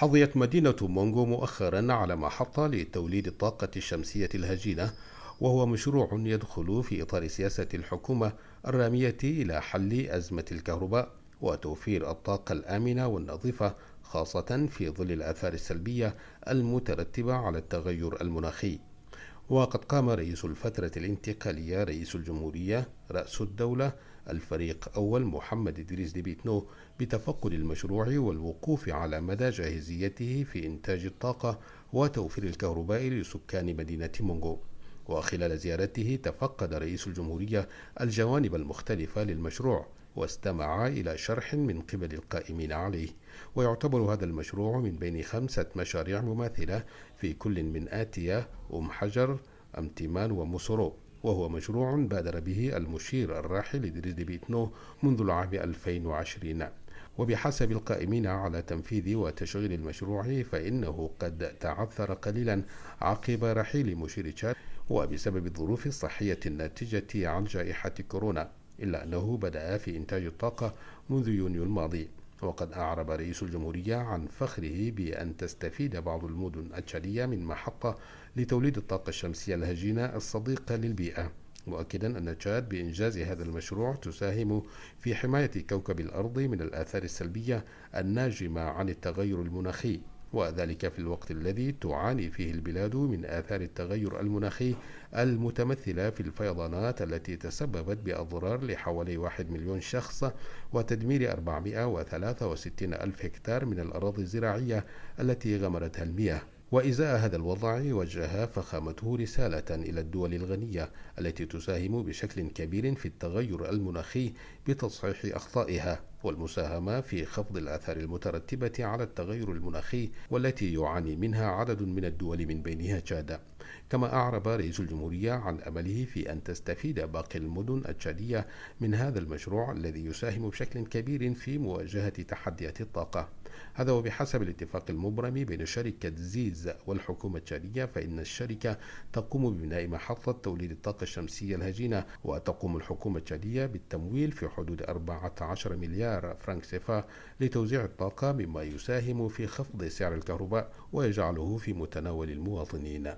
حظيت مدينة مونغو مؤخرا على محطة لتوليد الطاقة الشمسية الهجينة وهو مشروع يدخل في إطار سياسة الحكومة الرامية إلى حل أزمة الكهرباء وتوفير الطاقة الآمنة والنظيفة خاصة في ظل الآثار السلبية المترتبة على التغير المناخي وقد قام رئيس الفترة الانتقالية رئيس الجمهورية رأس الدولة الفريق أول محمد إدريس ديبيتنو بتفقد المشروع والوقوف على مدى جاهزيته في إنتاج الطاقة وتوفير الكهرباء لسكان مدينة مونغو وخلال زيارته تفقد رئيس الجمهورية الجوانب المختلفة للمشروع واستمع إلى شرح من قبل القائمين عليه ويعتبر هذا المشروع من بين خمسة مشاريع مماثلة في كل من آتية أم حجر أم تيمان ومسرو وهو مشروع بادر به المشير الراحل دريد بيتنو منذ العام 2020 وبحسب القائمين على تنفيذ وتشغيل المشروع فإنه قد تعثر قليلا عقب رحيل مشير تشاد وبسبب الظروف الصحية الناتجة عن جائحة كورونا إلا أنه بدأ في إنتاج الطاقة منذ يونيو الماضي وقد أعرب رئيس الجمهورية عن فخره بأن تستفيد بعض المدن التشادية من محطة لتوليد الطاقة الشمسية الهجينة الصديقة للبيئة مؤكدا أن تشاد بإنجاز هذا المشروع تساهم في حماية كوكب الأرض من الآثار السلبية الناجمة عن التغير المناخي وذلك في الوقت الذي تعاني فيه البلاد من آثار التغير المناخي المتمثلة في الفيضانات التي تسببت بأضرار لحوالي واحد مليون شخص وتدمير 463 ألف هكتار من الأراضي الزراعية التي غمرتها المياه وإزاء هذا الوضع وجه فخامته رسالة إلى الدول الغنية التي تساهم بشكل كبير في التغير المناخي بتصحيح أخطائها والمساهمة في خفض الآثار المترتبة على التغير المناخي والتي يعاني منها عدد من الدول من بينها تشاد كما أعرب رئيس الجمهورية عن أمله في أن تستفيد باقي المدن التشادية من هذا المشروع الذي يساهم بشكل كبير في مواجهة تحديات الطاقة هذا وبحسب الاتفاق المبرم بين شركة زيز والحكومة التشادية فإن الشركة تقوم ببناء محطة توليد الطاقة الشمسية الهجينة وتقوم الحكومة التشادية بالتمويل في حدود 14 مليار فرنك سيفا لتوزيع الطاقة مما يساهم في خفض سعر الكهرباء ويجعله في متناول المواطنين